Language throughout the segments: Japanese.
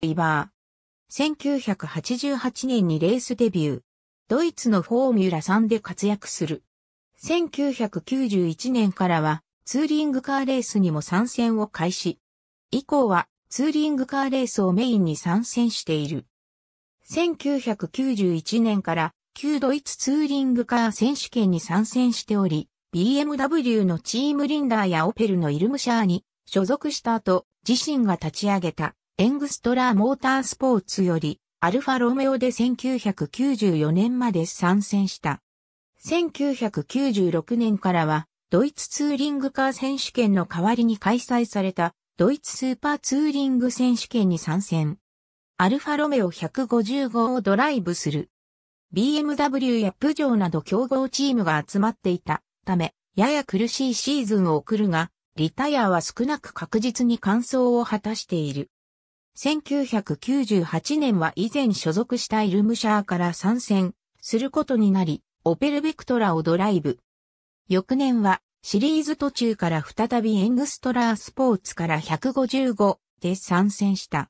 イバー。1988年にレースデビュー。ドイツのフォーミュラ3で活躍する。1991年からはツーリングカーレースにも参戦を開始。以降はツーリングカーレースをメインに参戦している。1991年から旧ドイツツーリングカー選手権に参戦しており、BMW のチームリンダーやオペルのイルムシャーに所属した後、自身が立ち上げたエングストラーモータースポーツより、アルファロメオで1994年まで参戦した。1996年からは、ドイツツーリングカー選手権の代わりに開催された、ドイツスーパーツーリング選手権に参戦。アルファロメオ155をドライブする。BMW やプジョーなど競合チームが集まっていたため、やや苦しいシーズンを送るが、リタイアは少なく確実に完走を果たしている。1998年は以前所属したイルムシャーから参戦することになり、オペルベクトラをドライブ。翌年はシリーズ途中から再びエングストラースポーツから155で参戦した。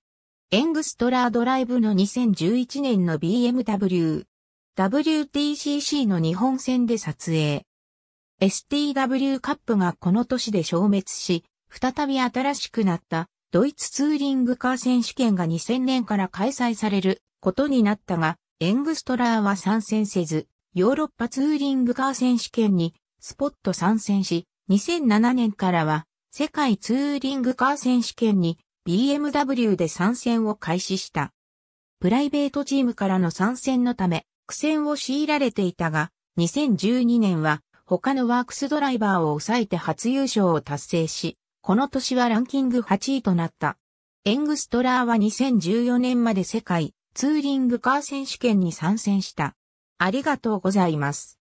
エングストラードライブの2011年の BMW、WTCC の日本戦で撮影。STW カップがこの年で消滅し、再び新しくなったドイツツーリングカー選手権が2000年から開催されることになったが、エングストラーは参戦せず、ヨーロッパツーリングカー選手権にスポット参戦し、2007年からは世界ツーリングカー選手権に BMW で参戦を開始した。プライベートチームからの参戦のため、苦戦を強いられていたが、2012年は他のワークスドライバーを抑えて初優勝を達成し、この年はランキング8位となった。エングストラーは2014年まで世界ツーリングカー選手権に参戦した。ありがとうございます。